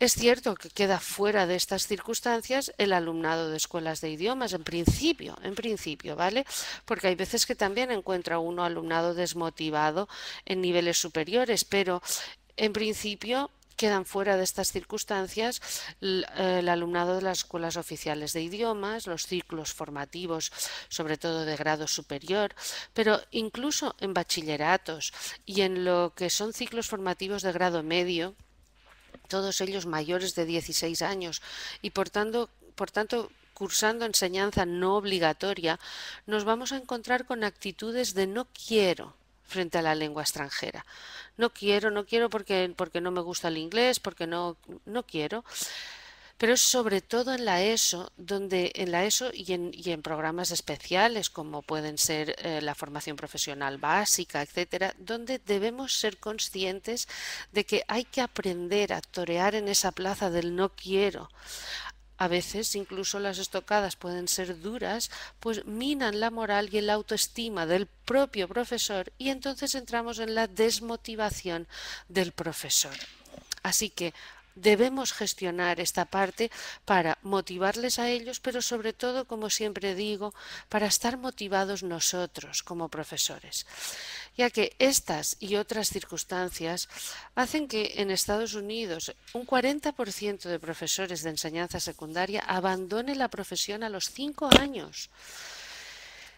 Es cierto que queda fuera de estas circunstancias el alumnado de escuelas de idiomas, en principio, en principio, ¿vale? Porque hay veces que también encuentra uno alumnado desmotivado en niveles superiores, pero en principio Quedan fuera de estas circunstancias eh, el alumnado de las escuelas oficiales de idiomas, los ciclos formativos, sobre todo de grado superior, pero incluso en bachilleratos y en lo que son ciclos formativos de grado medio, todos ellos mayores de 16 años y por tanto, por tanto cursando enseñanza no obligatoria, nos vamos a encontrar con actitudes de no quiero, frente a la lengua extranjera. No quiero, no quiero porque, porque no me gusta el inglés, porque no, no quiero. Pero sobre todo en la ESO, donde en la ESO y en, programas especiales como pueden ser eh, la formación profesional básica, etcétera, donde debemos ser conscientes de que hay que aprender a torear en esa plaza del no quiero, a veces incluso las estocadas pueden ser duras, pues minan la moral y la autoestima del propio profesor y entonces entramos en la desmotivación del profesor. Así que debemos gestionar esta parte para motivarles a ellos, pero sobre todo, como siempre digo, para estar motivados nosotros como profesores, ya que estas y otras circunstancias hacen que en Estados Unidos un 40% de profesores de enseñanza secundaria abandone la profesión a los cinco años.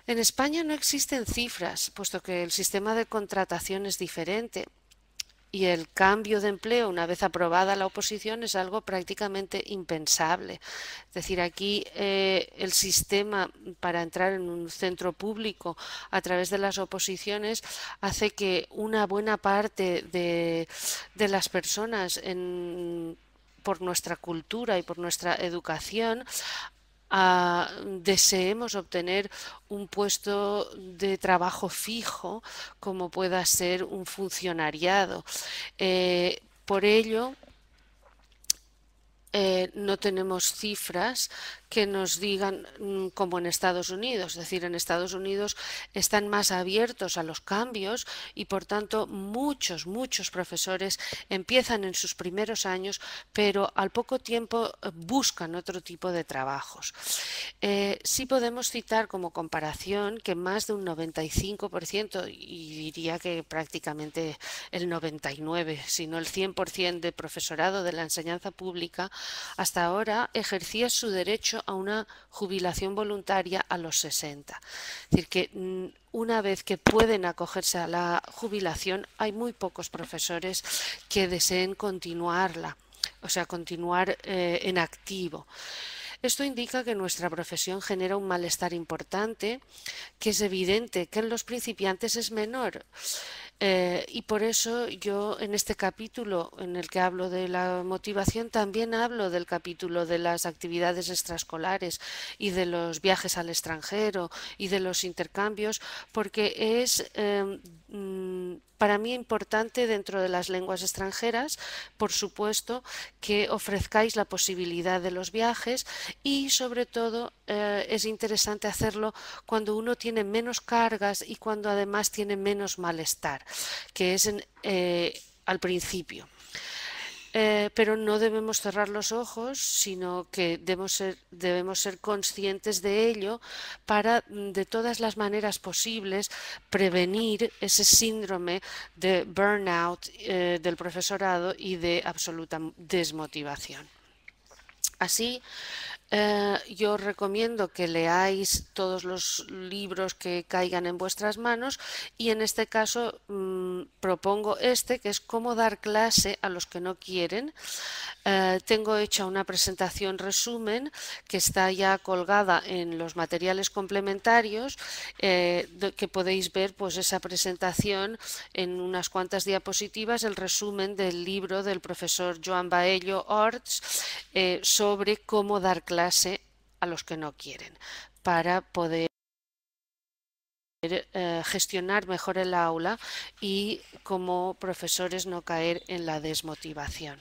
En España no existen cifras, puesto que el sistema de contratación es diferente, y el cambio de empleo una vez aprobada la oposición es algo prácticamente impensable. Es decir, aquí eh, el sistema para entrar en un centro público a través de las oposiciones hace que una buena parte de, las personas por nuestra cultura y por nuestra educación deseemos obtener un puesto de trabajo fijo como pueda ser un funcionariado. Eh, por ello, eh, no tenemos cifras que nos digan mm, como en Estados Unidos. Es decir, en Estados Unidos están más abiertos a los cambios y por tanto muchos, muchos profesores empiezan en sus primeros años, pero al poco tiempo eh, buscan otro tipo de trabajos. Eh, sí podemos citar como comparación que más de un 95%, y diría que prácticamente el 99%, si no el 100% de profesorado de la enseñanza pública, hasta ahora ejercía su derecho a una jubilación voluntaria a los 60. Es decir, que mm, una vez que pueden acogerse a la jubilación, hay muy pocos profesores que deseen continuarla, o sea, continuar eh, en activo. Esto indica que nuestra profesión genera un malestar importante, que es evidente que en los principiantes es menor. Eh, y por eso yo en este capítulo en el que hablo de la motivación también hablo del capítulo de las actividades extraescolares y de los viajes al extranjero y de los intercambios, porque es em, mm, para mí importante dentro de las lenguas extranjeras, por supuesto, que ofrezcáis la posibilidad de los viajes y sobre todo eh, es interesante hacerlo cuando uno tiene menos cargas y cuando además tiene menos malestar, que es eh, al principio. Eh, pero no debemos cerrar los ojos, sino que debemos ser, debemos ser, conscientes de ello para, mm, de todas las maneras posibles, prevenir ese síndrome de burnout del profesorado y de absoluta desmotivación. Así, eh, yo recomiendo que leáis todos los libros que caigan en vuestras manos y en este caso mm, propongo este que es cómo dar clase a los que no quieren. Eh, tengo hecha una presentación resumen que está ya colgada en los materiales complementarios eh, que podéis ver pues esa presentación en unas cuantas diapositivas el resumen del libro del profesor Joan Baello Orts sobre cómo dar clase clase a los que no quieren, para poder eh, gestionar mejor el aula y como profesores no caer en la desmotivación.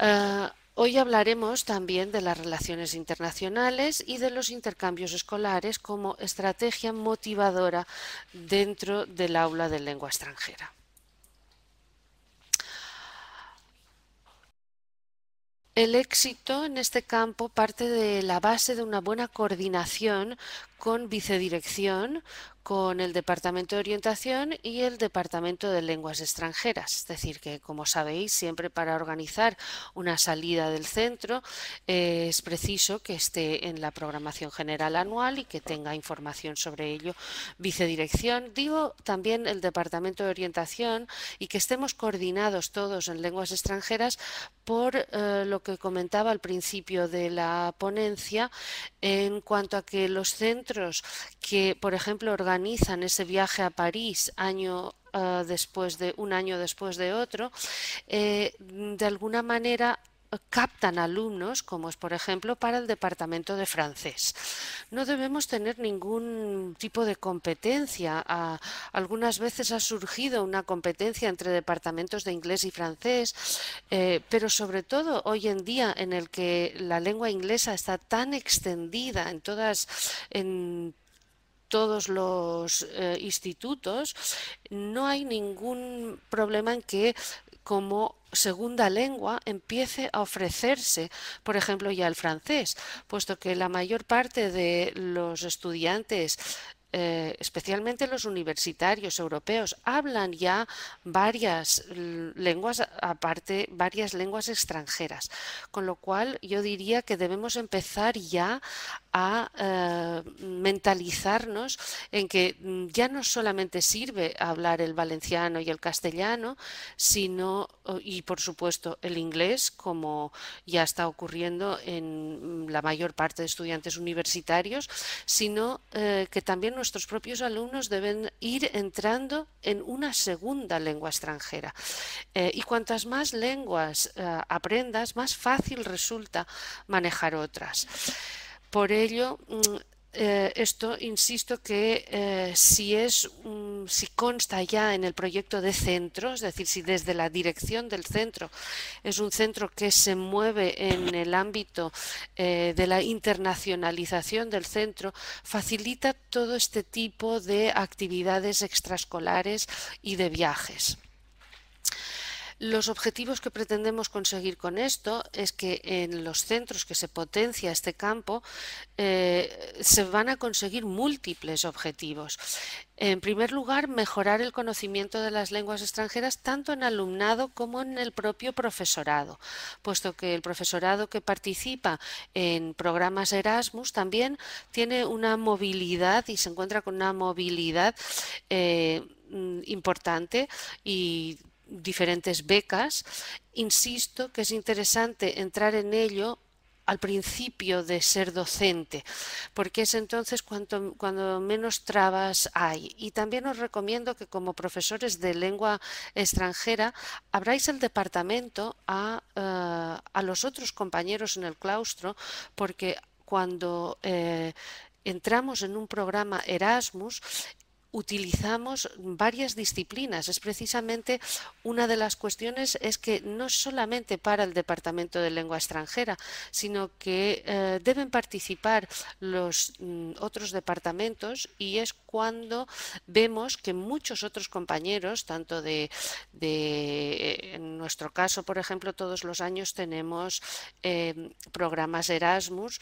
Eh, hoy hablaremos también de las relaciones internacionales y de los intercambios escolares como estrategia motivadora dentro del aula de lengua extranjera. El éxito en este campo parte de la base de una buena coordinación con vicedirección con el Departamento de Orientación y el Departamento de Lenguas Extranjeras. Es decir, que como sabéis, siempre para organizar una salida del centro eh, es preciso que esté en la programación general anual y que tenga información sobre ello vicedirección. Digo también el Departamento de Orientación y que estemos coordinados todos en lenguas extranjeras por eh, lo que comentaba al principio de la ponencia en cuanto a que los centros que, por ejemplo, organizan ese viaje a París año ah, después de un año después de otro, eh, de alguna manera captan alumnos, como es por ejemplo para el departamento de francés. No debemos tener ningún tipo de competencia. algunas veces ha surgido una competencia entre departamentos de inglés y francés, eh, pero sobre todo hoy en día en el que la lengua inglesa está tan extendida en todas, en todos los eh, institutos, no hay ningún problema en que como segunda lengua empiece a ofrecerse, por ejemplo, ya el francés, puesto que la mayor parte de los estudiantes eh, especialmente los universitarios europeos, hablan ya varias lenguas, aparte varias lenguas extranjeras. Con lo cual yo diría que debemos empezar ya a eh, mentalizarnos en que mm, ya no solamente sirve hablar el valenciano y el castellano, sino, y por supuesto, el inglés, como ya está ocurriendo en mm, la mayor parte de estudiantes universitarios, sino eh, que también nuestros propios alumnos deben ir entrando en una segunda lengua extranjera. Eh, y cuantas más lenguas aprendas, más fácil resulta manejar otras. Por ello, mm, eh, esto insisto que eh, si es si consta ya en el proyecto de centro, es decir, si desde la dirección del centro es un centro que se mueve en el ámbito eh, de la internacionalización del centro, facilita todo este tipo de actividades extraescolares y de viajes. Los objetivos que pretendemos conseguir con esto es que en los centros que se potencia este campo eh, se van a conseguir múltiples objetivos. En primer lugar, mejorar el conocimiento de las lenguas extranjeras tanto en alumnado como en el propio profesorado, puesto que el profesorado que participa en programas Erasmus también tiene una movilidad y se encuentra con una movilidad eh, mm, importante y diferentes becas. Insisto que es interesante entrar en ello al principio de ser docente, porque es entonces cuando menos trabas hay. Y también os recomiendo que como profesores de lengua extranjera abráis el departamento a, eh, los otros compañeros en el claustro, porque cuando eh, entramos en un programa Erasmus, utilizamos varias disciplinas. Es precisamente una de las cuestiones es que no solamente para el Departamento de Lengua Extranjera, sino que eh, deben participar los mm, otros departamentos y es cuando vemos que muchos otros compañeros, tanto de, en nuestro caso, por ejemplo, todos los años tenemos eh, programas Erasmus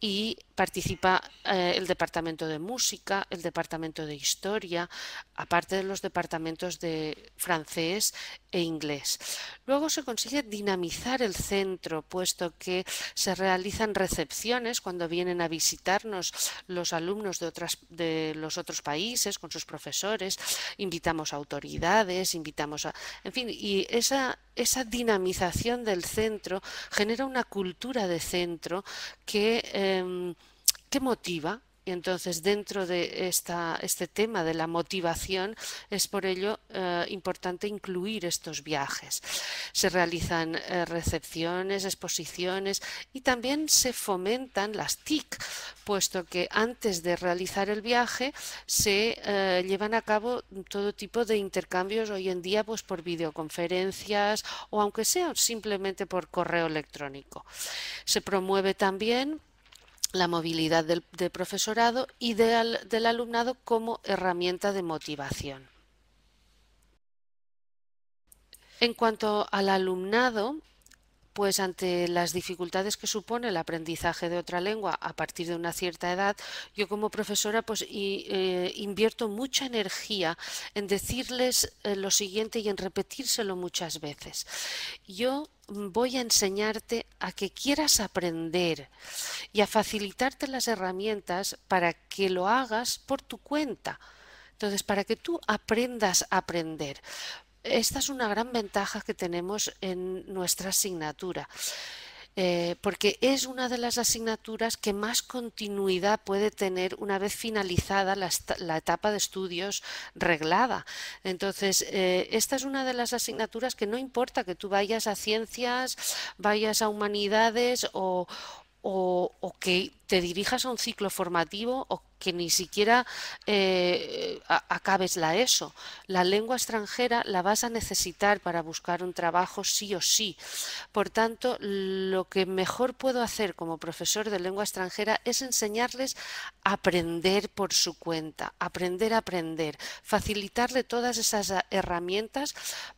y participa eh, el departamento de música, el departamento de historia, aparte de los departamentos de francés e inglés. Luego se consigue dinamizar el centro, puesto que se realizan recepciones cuando vienen a visitarnos los alumnos de, otras, de los otros países con sus profesores, invitamos a autoridades, invitamos a... En fin, y esa, esa dinamización del centro genera una cultura de centro que... Eh, Em, qué motiva. Y entonces dentro de esta, este tema de la motivación es por ello eh, importante incluir estos viajes. Se realizan eh, recepciones, exposiciones y también se fomentan las TIC, puesto que antes de realizar el viaje se eh, llevan a cabo todo tipo de intercambios hoy en día pues, por videoconferencias o aunque sea simplemente por correo electrónico. Se promueve también la movilidad del, profesorado y del alumnado como herramienta de motivación. En cuanto al alumnado, pues ante las dificultades que supone el aprendizaje de otra lengua a partir de una cierta edad, yo como profesora pues eh, invierto mucha energía en decirles eh, lo siguiente y en repetírselo muchas veces. Yo voy a enseñarte a que quieras aprender y a facilitarte las herramientas para que lo hagas por tu cuenta. Entonces, para que tú aprendas a aprender esta es una gran ventaja que tenemos en nuestra asignatura. Eh, porque es una de las asignaturas que más continuidad puede tener una vez finalizada la, etapa de estudios reglada. Entonces, eh, esta es una de las asignaturas que no importa que tú vayas a ciencias, vayas a humanidades o, o que te dirijas a un ciclo formativo o que ni siquiera eh, acabes la ESO. La lengua extranjera la vas a necesitar para buscar un trabajo sí o sí. Por tanto, lo que mejor puedo hacer como profesor de lengua extranjera es enseñarles a aprender por su cuenta, aprender a aprender, facilitarle todas esas herramientas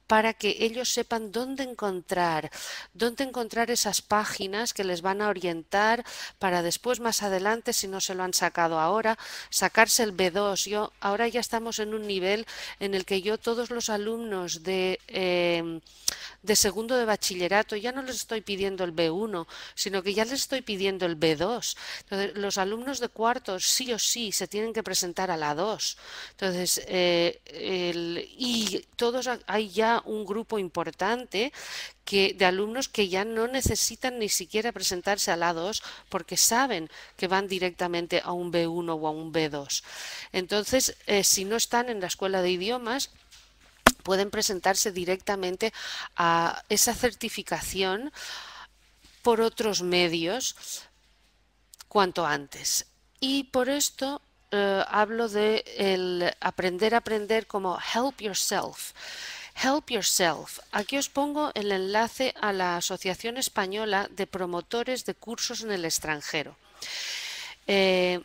para que ellos sepan dónde encontrar, dónde encontrar esas páginas que les van a orientar para después más adelante, si no se lo han sacado ahora, sacarse el B2. Yo, ahora ya estamos en un nivel en el que yo todos los alumnos de... Eh, de segundo de bachillerato, ya no les estoy pidiendo el B1, sino que ya les estoy pidiendo el B2. Entonces, los alumnos de cuarto sí o sí se tienen que presentar a la 2. Entonces, eh, y todos hay ya un grupo importante que, de alumnos que ya no necesitan ni siquiera presentarse a la 2 porque saben que van directamente a un B1 o a un B2. Entonces, eh, si no están en la escuela de idiomas, pueden presentarse directamente a esa certificación por otros medios cuanto antes. Y por esto eh, hablo de el aprender a aprender como help yourself. Help Yourself. Aquí os pongo el enlace a la Asociación Española de Promotores de Cursos en el Extranjero. Eh,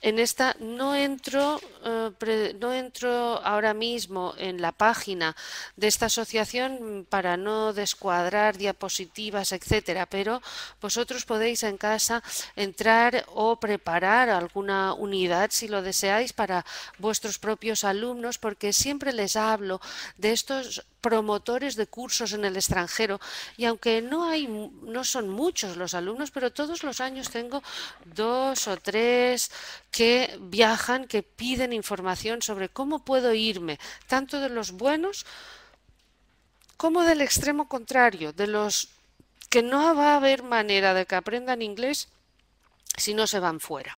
en esta no entro, eh, no entro ahora mismo en la página de esta asociación para no descuadrar diapositivas, etcétera, pero vosotros podéis en casa entrar o preparar alguna unidad si lo deseáis para vuestros propios alumnos, porque siempre les hablo de estos promotores de cursos en el extranjero y aunque no hay no son muchos los alumnos, pero todos los años tengo dos o tres que viajan, que piden información sobre cómo puedo irme, tanto de los buenos como del extremo contrario, de los que no va a haber manera de que aprendan inglés si no se van fuera.